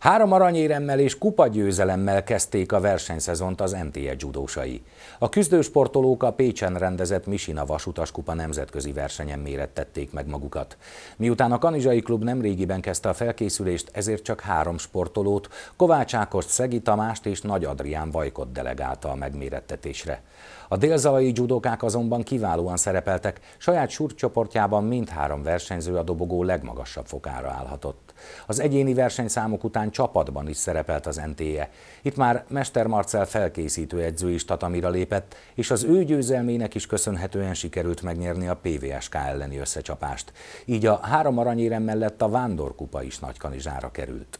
Három aranyéremmel és kupagyőzelemmel kezdték a versenyszezont az MTE judósai. A küzdősportolók a Pécsen rendezett Misina Vasutas Kupa nemzetközi versenyen mérettették meg magukat. Miután a Kanizsai Klub nemrégiben kezdte a felkészülést, ezért csak három sportolót, Kovács Ákost, Szegi Tamást és Nagy Adrián Vajkot delegálta a megmérettetésre. A délzalai judókák azonban kiválóan szerepeltek, saját súrcsoportjában mindhárom versenyző a dobogó legmagasabb fokára állhatott. Az egyéni versenyszámok után néhány csapatban is szerepelt az NTE. Itt már Mester Marcel felkészítő edző is tatamira lépett, és az ő győzelmének is köszönhetően sikerült megnyerni a PVSK elleni összecsapást. Így a három aranyérem mellett a Vándorkupa is nagykanizsára került.